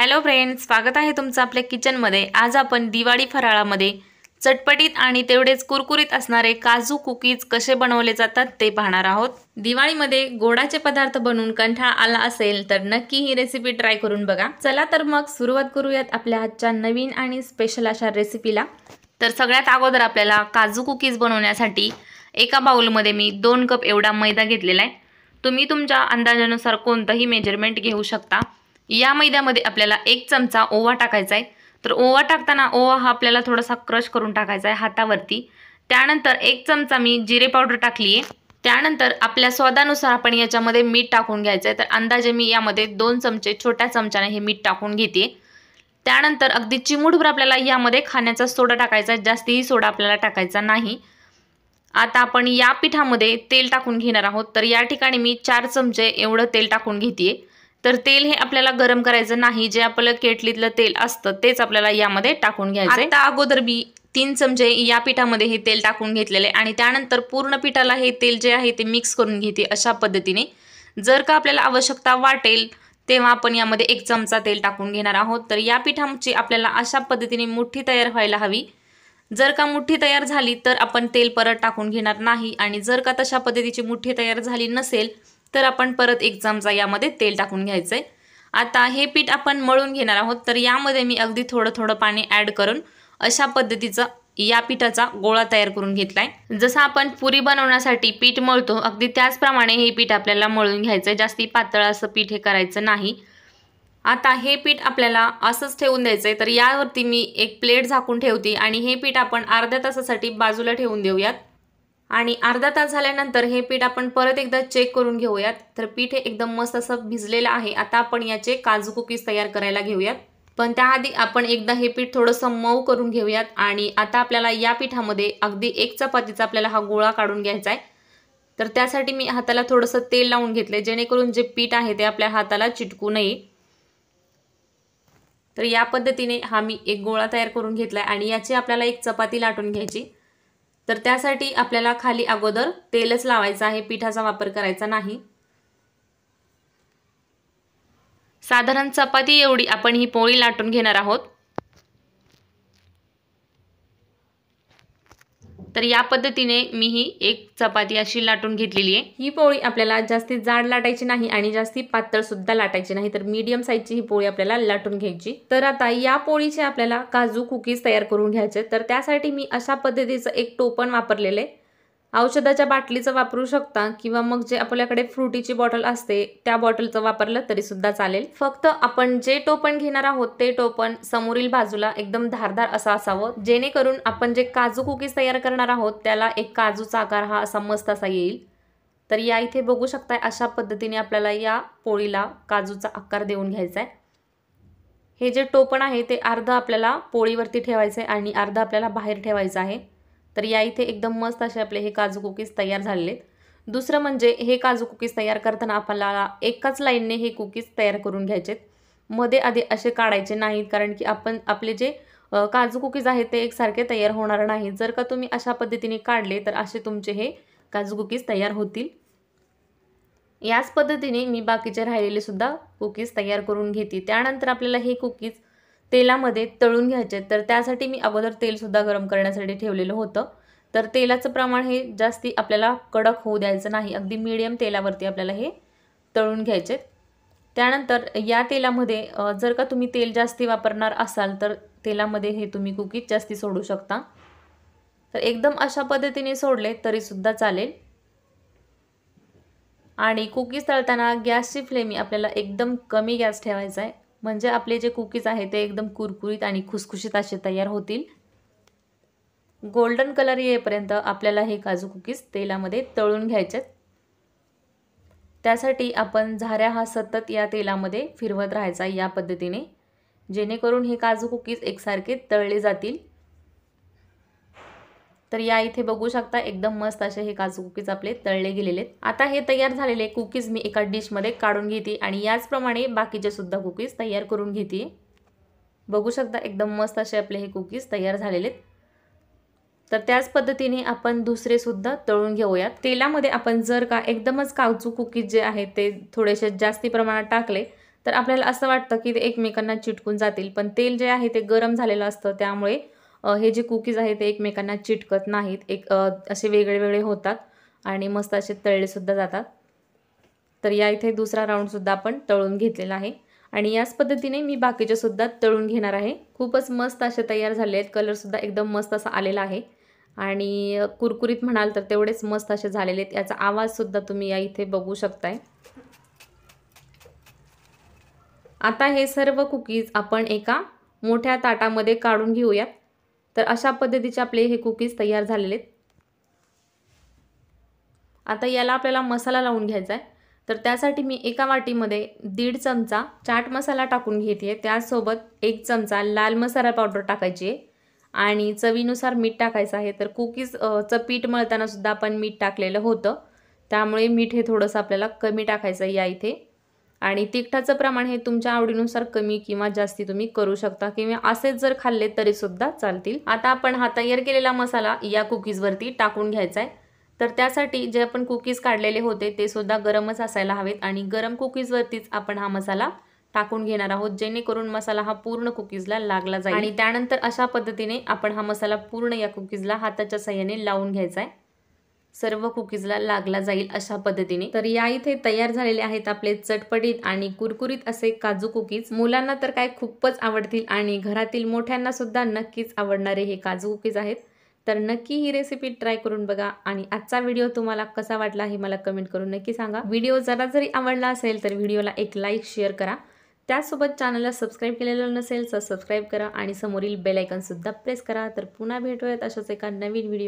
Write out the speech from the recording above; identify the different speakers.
Speaker 1: hello friends स्वागत आहे तुमचं आपल्या किचनमध्ये आज आपण दिवाळी फराळामध्ये चटपटीत आणि तेवढेच कुरकुरीत असणारे काजू कुकीज कसे बनवले जातात ते पाहणार आहोत दिवाळीमध्ये गोडाचे पदार्थ बनवून कंठाळ आला असेल तर नक्की ही रेसिपी ट्राय करून बघा चला तर मग सुरुवात करूयात आपल्या आजच्या नवीन आणि स्पेशल अशा रेसिपीला तर सगळ्यात अगोदर आपल्याला काजू कुकीज बनवण्यासाठी एका बाऊलमध्ये मी दोन कप एवढा मैदा घेतलेला आहे तुम्ही तुमच्या अंदाजानुसार कोणतंही मेजरमेंट घेऊ शकता या मैद्यामध्ये आपल्याला एक चमचा ओवा टाकायचा आहे तर ओवा टाकताना ओवा हा आपल्याला थोडासा क्रश करून टाकायचा आहे हातावरती त्यानंतर एक चमचा मी जिरे पावडर टाकली आहे त्यानंतर आपल्या स्वादानुसार आपण याच्यामध्ये मीठ टाकून घ्यायचं आहे तर अंदाजे मी यामध्ये दोन चमचे छोट्या चमच्याने हे मीठ टाकून घेते त्यानंतर अगदी चिमूटभर आपल्याला यामध्ये खाण्याचा सोडा टाकायचा आहे जास्तीही सोडा आपल्याला टाकायचा नाही आता आपण या पिठामध्ये तेल टाकून घेणार आहोत तर या ठिकाणी मी चार चमचे एवढं तेल टाकून घेते तर तेल हे आपल्याला गरम करायचं नाही जे आपलं केटलीतलं तेल असतं तेच आपल्याला यामध्ये टाकून घ्यायचं आता अगोदर बी तीन चमचे या पिठामध्ये हे तेल टाकून घेतलेले आणि त्यानंतर पूर्ण पिठाला हे तेल जे आहे ते मिक्स करून घेते अशा पद्धतीने जर का आपल्याला आवश्यकता वाटेल तेव्हा आपण यामध्ये एक चमचा तेल टाकून घेणार आहोत तर या पिठाची आपल्याला अशा पद्धतीने मुठ्ठी तयार व्हायला हवी जर का मुठ्ठी तयार झाली तर आपण तेल परत टाकून घेणार नाही आणि जर का तशा पद्धतीची मुठ्ठी तयार झाली नसेल तर आपण परत एक चमचा यामध्ये तेल टाकून घ्यायचं आहे आता हे पीठ आपण मळून घेणार आहोत तर यामध्ये मी अगदी थोडं थोडं पाणी ॲड करून अशा पद्धतीचा या पिठाचा गोळा तयार करून घेतला आहे जसं आपण पुरी बनवण्यासाठी पीठ मळतो अगदी त्याचप्रमाणे हे पीठ आपल्याला मळून घ्यायचं आहे जास्ती पातळ असं पीठ हे करायचं नाही आता हे पीठ आपल्याला असंच ठेवून द्यायचं आहे तर यावरती मी एक प्लेट झाकून ठेवते आणि हे पीठ आपण अर्ध्या तासासाठी बाजूला ठेवून देऊयात आणि अर्धा तास झाल्यानंतर हे पीठ आपण परत एकदा चेक करून घेऊयात तर पीठ हे एकदम मस्त असं भिजलेलं आहे आता आपण याचे काजू कुकीज तयार करायला घेऊयात पण त्याआधी आपण एकदा हे पीठ थोडंसं मऊ करून घेऊयात आणि आता आपल्याला या पिठामध्ये अगदी एक चपातीचा आपल्याला हा गोळा काढून घ्यायचा आहे तर त्यासाठी मी हाताला थोडंसं तेल लावून घेतलं जेणेकरून जे पीठ आहे ते आपल्या हाताला चिटकू नये तर या पद्धतीने हा मी एक गोळा तयार करून घेतला आहे आणि याची आपल्याला एक चपाती लाटून घ्यायची तर त्यासाठी आपल्याला खाली अगोदर तेलच लावायचं आहे पिठाचा वापर करायचा नाही साधारण चपाती एवढी आपण ही पोळी लाटून घेणार आहोत तर या पद्धतीने मी ही एक चपाती अशी लाटून घेतलेली आहे ही पोळी आपल्याला जास्ती जाड लाटायची नाही आणि जास्ती पातळ सुद्धा लाटायची नाही तर मीडियम साईजची ही पोळी आपल्याला लाटून घ्यायची तर आता या पोळीचे आपल्याला काजू कुकीज तयार करून घ्यायचे तर त्यासाठी मी अशा पद्धतीचं एक टोपण वापरलेलं आहे औषधाच्या बाटलीचं वापरू शकता किंवा मग जे आपल्याकडे फ्रुटीची बॉटल असते त्या बॉटलचं वापरलं तरीसुद्धा चालेल फक्त आपण जे टोपण घेणार आहोत ते टोपण समोरील बाजूला एकदम धारदार असं असावं जेणेकरून आपण जे काजू कुकीज तयार करणार आहोत त्याला एक काजूचा आकार हा असा मस्त असा येईल तर या इथे बघू शकताय अशा पद्धतीने आपल्याला या पोळीला काजूचा आकार देऊन घ्यायचा आहे हे जे टोपण आहे ते अर्ध आपल्याला पोळीवरती ठेवायचं आहे आणि अर्ध आपल्याला बाहेर ठेवायचं आहे तर या इथे एकदम मस्त असे आपले हे काजू कुकीज तयार झालेले आहेत दुसरं म्हणजे हे काजू कुकीज तयार करताना आपल्याला एकाच लाईनने हे कुकीज तयार करून घ्यायचे मध्ये आधी असे काढायचे नाहीत कारण की आपण आपले जे काजू कुकीज आहेत ते एकसारखे तयार होणार नाहीत जर का तुम्ही अशा पद्धतीने काढले तर असे तुमचे हे काजू कुकीज तयार होतील याच पद्धतीने मी बाकीचे राहिलेले सुद्धा कुकीज तयार करून घेते त्यानंतर आपल्याला हे कुकीज तेलामध्ये तळून घ्यायचे तर त्यासाठी मी अगोदर तेलसुद्धा गरम करण्यासाठी ठेवलेलं होतं तर तेलाचं प्रमाण हे जास्ती आपल्याला कडक होऊ द्यायचं नाही अगदी मीडियम तेलावरती आपल्याला हे तळून घ्यायचे त्यानंतर या तेलामध्ये जर का तुम्ही तेल जास्ती वापरणार असाल तर तेलामध्ये हे तुम्ही कुकीज जास्ती सोडू शकता तर एकदम अशा पद्धतीने सोडले तरीसुद्धा चालेल आणि कुकीज तळताना गॅसची फ्लेम आपल्याला एकदम कमी गॅस ठेवायचा आहे म्हणजे आपले जे कुकीज आहे ते एकदम कुरकुरीत आणि खुसखुशीत असे तयार होतील गोल्डन कलर येईपर्यंत आपल्याला हे काजू कुकीज तेलामध्ये तळून घ्यायचे त्यासाठी आपण झाऱ्या हा सतत या तेलामध्ये फिरवत राहायचा या पद्धतीने जेणेकरून हे काजू कुकीज एकसारखे तळले जातील तर या इथे बघू शकता एकदम मस्त असे हे काजू कुकीज आपले तळले गेलेले आहेत आता हे तयार झालेले कुकीज मी एका डिशमध्ये काढून घेते आणि याचप्रमाणे बाकीचे सुद्धा कुकीज तयार करून घेते बघू शकता एकदम मस्त असे आपले हे कुकीज तयार झालेले आहेत तर त्याच पद्धतीने आपण दुसरेसुद्धा तळून घेऊयात तेलामध्ये आपण जर का एकदमच काजू कुकीज जे आहेत ते थोडेसे जास्ती प्रमाणात टाकले तर आपल्याला असं वाटतं की ते एकमेकांना चिटकून जातील पण तेल जे आहे ते गरम झालेलं असतं त्यामुळे हे जे कुकीज आहेत ते एकमेकांना चिटकत नाहीत एक असे वेगळे वेगळे होतात आणि मस्त असे तळलेसुद्धा जातात तर या इथे दुसरा राऊंडसुद्धा आपण तळून घेतलेला आहे आणि याच पद्धतीने मी बाकीचे सुद्धा तळून घेणार आहे खूपच मस्त असे तयार झाले आहेत कलरसुद्धा एकदम मस्त असा आलेला आहे आणि कुरकुरीत म्हणाल तर तेवढेच मस्त असे झालेले आहेत याचा आवाजसुद्धा तुम्ही या इथे बघू शकताय आता हे सर्व कुकीज आपण एका मोठ्या ताटामध्ये काढून घेऊयात तर अशा पद्धतीचे आपले हे कुकीज तयार झालेले आहेत आता याला आपल्याला मसाला लावून घ्यायचा आहे तर त्यासाठी मी एका वाटीमध्ये दीड चमचा चाट मसाला टाकून घेते आहे त्यासोबत एक चमचा लाल मसाला पावडर टाकायची आहे आणि चवीनुसार मीठ टाकायचं आहे तर कुकीज पीठ मळतानासुद्धा आपण मीठ टाकलेलं होतं त्यामुळे मीठ हे थोडंसं आपल्याला कमी टाकायचं आहे या इथे आणि तिखटाचं प्रमाण हे तुमच्या आवडीनुसार कमी किंवा जास्ती तुम्ही करू शकता किंवा असेच जर खाल्ले तरी सुद्धा चालतील आता आपण हा तयार केलेला मसाला या कुकीजवरती टाकून घ्यायचा आहे तर त्यासाठी जे आपण कुकीज काढलेले होते ते सुद्धा गरमच असायला हवेत आणि गरम कुकीजवरतीच आपण हा मसाला टाकून घेणार आहोत जेणेकरून मसाला हा पूर्ण कुकीजला लागला जाईल आणि त्यानंतर अशा पद्धतीने आपण हा मसाला पूर्ण या कुकीजला हाताच्या सह्याने लावून घ्यायचा आहे सर्व कुकीजला लागला जाईल अशा पद्धतीने तर या इथे तयार झालेले आहेत आपले चटपटीत आणि कुरकुरीत असे काजू कुकीज मुलांना तर काय खूपच आवडतील आणि घरातील मोठ्यांना सुद्धा नक्कीच आवडणारे हे काजू कुकीज आहेत तर नक्की ही रेसिपी ट्राय करून बघा आणि आजचा व्हिडिओ तुम्हाला कसा वाटला हे मला कमेंट करून नक्की सांगा व्हिडिओ जरा जरी आवडला असेल तर व्हिडिओला एक लाईक शेअर करा त्यासोबत चॅनलला सबस्क्राईब केलेलं नसेल तर सबस्क्राईब करा आणि समोरील सुद्धा प्रेस करा तर पुन्हा भेटूयात अशाच एका नवीन व्हिडिओ